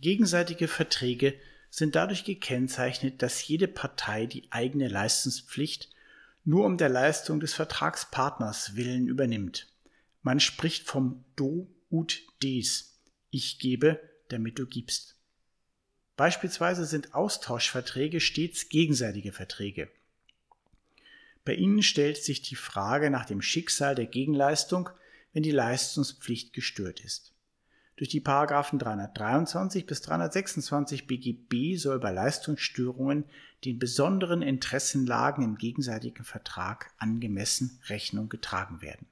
Gegenseitige Verträge sind dadurch gekennzeichnet, dass jede Partei die eigene Leistungspflicht nur um der Leistung des Vertragspartners willen übernimmt. Man spricht vom Do ut Des. Ich gebe, damit du gibst. Beispielsweise sind Austauschverträge stets gegenseitige Verträge. Bei ihnen stellt sich die Frage nach dem Schicksal der Gegenleistung, wenn die Leistungspflicht gestört ist. Durch die Paragraphen 323 bis 326 BGB soll bei Leistungsstörungen den besonderen Interessenlagen im gegenseitigen Vertrag angemessen Rechnung getragen werden.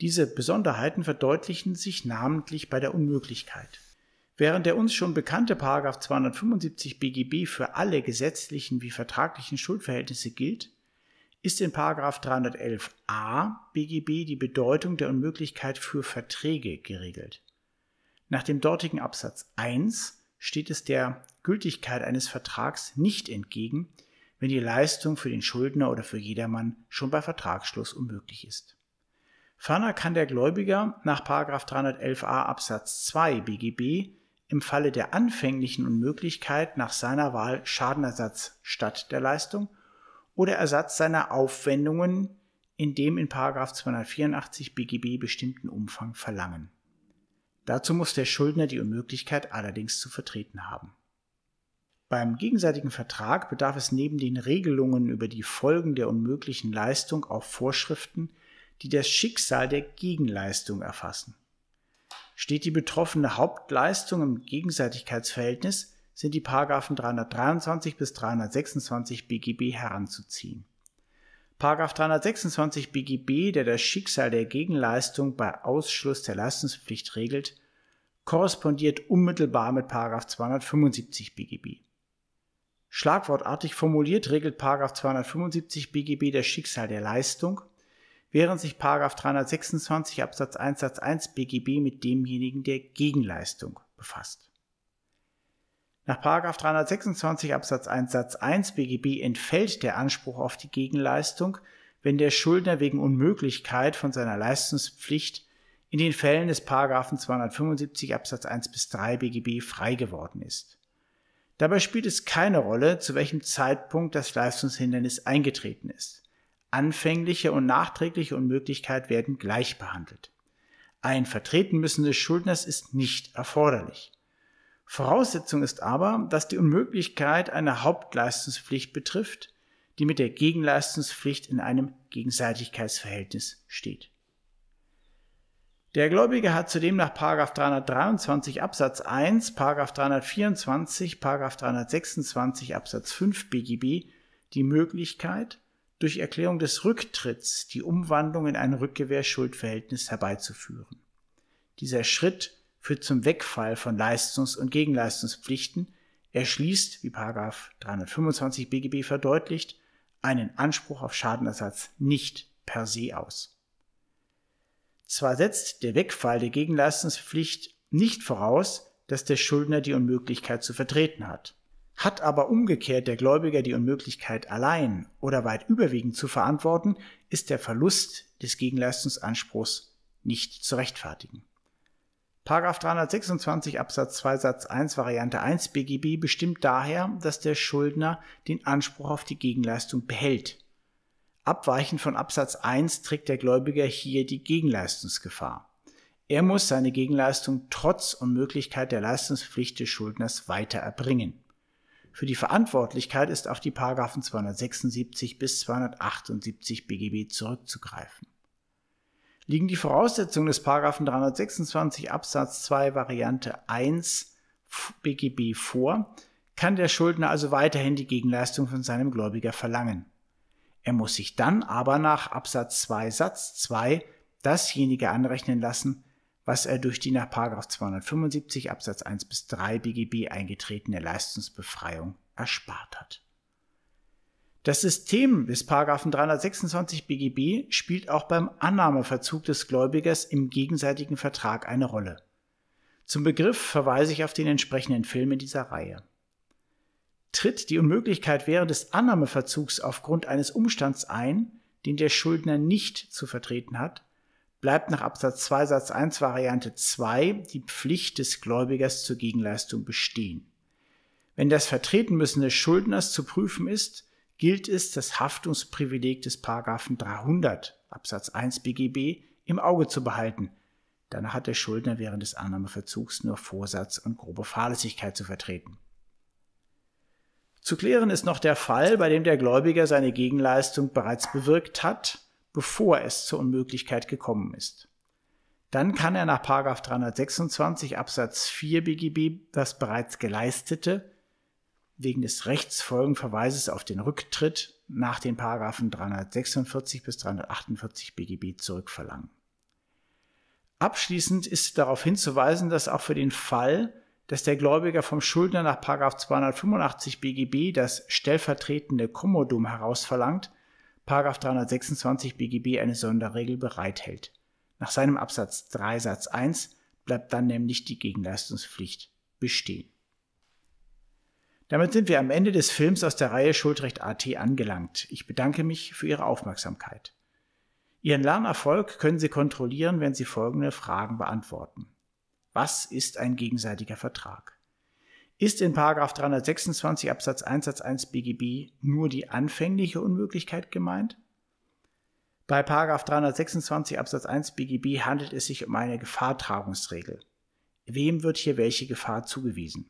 Diese Besonderheiten verdeutlichen sich namentlich bei der Unmöglichkeit. Während der uns schon bekannte Paragraph 275 BGB für alle gesetzlichen wie vertraglichen Schuldverhältnisse gilt, ist in Paragraph 311a BGB die Bedeutung der Unmöglichkeit für Verträge geregelt. Nach dem dortigen Absatz 1 steht es der Gültigkeit eines Vertrags nicht entgegen, wenn die Leistung für den Schuldner oder für jedermann schon bei Vertragsschluss unmöglich ist. Ferner kann der Gläubiger nach 311a Absatz 2 BGB im Falle der anfänglichen Unmöglichkeit nach seiner Wahl Schadenersatz statt der Leistung oder Ersatz seiner Aufwendungen in dem in 284 BGB bestimmten Umfang verlangen Dazu muss der Schuldner die Unmöglichkeit allerdings zu vertreten haben. Beim gegenseitigen Vertrag bedarf es neben den Regelungen über die Folgen der unmöglichen Leistung auch Vorschriften, die das Schicksal der Gegenleistung erfassen. Steht die betroffene Hauptleistung im Gegenseitigkeitsverhältnis, sind die Paragraphen 323 bis 326 BGB heranzuziehen. 326 BGB, der das Schicksal der Gegenleistung bei Ausschluss der Leistungspflicht regelt, korrespondiert unmittelbar mit 275 BGB. Schlagwortartig formuliert regelt 275 BGB das Schicksal der Leistung, während sich 326 Absatz 1 Satz 1 BGB mit demjenigen der Gegenleistung befasst. Nach 326 Absatz 1 Satz 1 BGB entfällt der Anspruch auf die Gegenleistung, wenn der Schuldner wegen Unmöglichkeit von seiner Leistungspflicht in den Fällen des 275 Absatz 1 bis 3 BGB frei geworden ist. Dabei spielt es keine Rolle, zu welchem Zeitpunkt das Leistungshindernis eingetreten ist. Anfängliche und nachträgliche Unmöglichkeit werden gleich behandelt. Ein Vertreten müssen des Schuldners ist nicht erforderlich. Voraussetzung ist aber, dass die Unmöglichkeit eine Hauptleistungspflicht betrifft, die mit der Gegenleistungspflicht in einem Gegenseitigkeitsverhältnis steht. Der Gläubige hat zudem nach 323 Absatz 1, 324, 326 Absatz 5 BGB die Möglichkeit, durch Erklärung des Rücktritts die Umwandlung in ein Rückgewehrschuldverhältnis herbeizuführen. Dieser Schritt führt zum Wegfall von Leistungs- und Gegenleistungspflichten, erschließt, wie 325 BGB verdeutlicht, einen Anspruch auf Schadenersatz nicht per se aus. Zwar setzt der Wegfall der Gegenleistungspflicht nicht voraus, dass der Schuldner die Unmöglichkeit zu vertreten hat. Hat aber umgekehrt der Gläubiger die Unmöglichkeit allein oder weit überwiegend zu verantworten, ist der Verlust des Gegenleistungsanspruchs nicht zu rechtfertigen. Paragraph 326 Absatz 2 Satz 1 Variante 1 BGB bestimmt daher, dass der Schuldner den Anspruch auf die Gegenleistung behält. Abweichend von Absatz 1 trägt der Gläubiger hier die Gegenleistungsgefahr. Er muss seine Gegenleistung trotz und Möglichkeit der Leistungspflicht des Schuldners weiter erbringen. Für die Verantwortlichkeit ist auf die Paragraphen 276 bis 278 BGB zurückzugreifen liegen die Voraussetzungen des Paragraphen 326 Absatz 2 Variante 1 BGB vor, kann der Schuldner also weiterhin die Gegenleistung von seinem Gläubiger verlangen. Er muss sich dann aber nach Absatz 2 Satz 2 dasjenige anrechnen lassen, was er durch die nach 275 Absatz 1 bis 3 BGB eingetretene Leistungsbefreiung erspart hat. Das System des Paragraphen 326 BGB spielt auch beim Annahmeverzug des Gläubigers im gegenseitigen Vertrag eine Rolle. Zum Begriff verweise ich auf den entsprechenden Film in dieser Reihe. Tritt die Unmöglichkeit während des Annahmeverzugs aufgrund eines Umstands ein, den der Schuldner nicht zu vertreten hat, bleibt nach Absatz 2 Satz 1 Variante 2 die Pflicht des Gläubigers zur Gegenleistung bestehen. Wenn das Vertreten müssen des Schuldners zu prüfen ist, gilt es, das Haftungsprivileg des Paragraphen 300 Absatz 1 BGB im Auge zu behalten. Danach hat der Schuldner während des Annahmeverzugs nur Vorsatz und grobe Fahrlässigkeit zu vertreten. Zu klären ist noch der Fall, bei dem der Gläubiger seine Gegenleistung bereits bewirkt hat, bevor es zur Unmöglichkeit gekommen ist. Dann kann er nach 326 Absatz 4 BGB das bereits geleistete wegen des Rechtsfolgenverweises auf den Rücktritt nach den Paragraphen 346 bis 348 BGB zurückverlangen. Abschließend ist darauf hinzuweisen, dass auch für den Fall, dass der Gläubiger vom Schuldner nach 285 BGB das stellvertretende Kommodum herausverlangt, 326 BGB eine Sonderregel bereithält. Nach seinem Absatz 3 Satz 1 bleibt dann nämlich die Gegenleistungspflicht bestehen. Damit sind wir am Ende des Films aus der Reihe Schuldrecht AT angelangt. Ich bedanke mich für Ihre Aufmerksamkeit. Ihren Lernerfolg können Sie kontrollieren, wenn Sie folgende Fragen beantworten. Was ist ein gegenseitiger Vertrag? Ist in 326 Absatz 1 Satz 1 BGB nur die anfängliche Unmöglichkeit gemeint? Bei 326 Absatz 1 BGB handelt es sich um eine Gefahrtragungsregel. Wem wird hier welche Gefahr zugewiesen?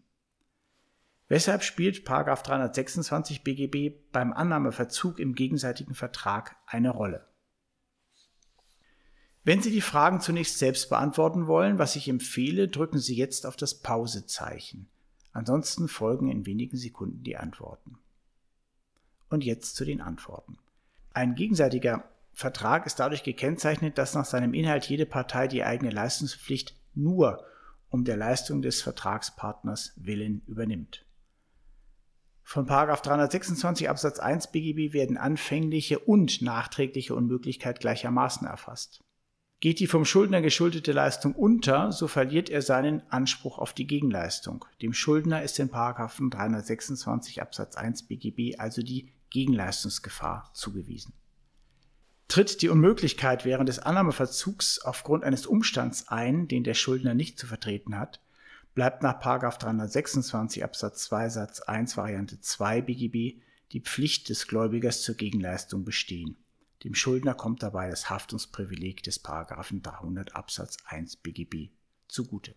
Weshalb spielt 326 BGB beim Annahmeverzug im gegenseitigen Vertrag eine Rolle? Wenn Sie die Fragen zunächst selbst beantworten wollen, was ich empfehle, drücken Sie jetzt auf das Pausezeichen. Ansonsten folgen in wenigen Sekunden die Antworten. Und jetzt zu den Antworten. Ein gegenseitiger Vertrag ist dadurch gekennzeichnet, dass nach seinem Inhalt jede Partei die eigene Leistungspflicht nur um der Leistung des Vertragspartners willen übernimmt. Von 326 Absatz 1 BGB werden anfängliche und nachträgliche Unmöglichkeit gleichermaßen erfasst. Geht die vom Schuldner geschuldete Leistung unter, so verliert er seinen Anspruch auf die Gegenleistung. Dem Schuldner ist in 326 Absatz 1 BGB also die Gegenleistungsgefahr zugewiesen. Tritt die Unmöglichkeit während des Annahmeverzugs aufgrund eines Umstands ein, den der Schuldner nicht zu vertreten hat, bleibt nach 326 Absatz 2 Satz 1 Variante 2 BGB die Pflicht des Gläubigers zur Gegenleistung bestehen. Dem Schuldner kommt dabei das Haftungsprivileg des 300 Absatz 1 BGB zugute.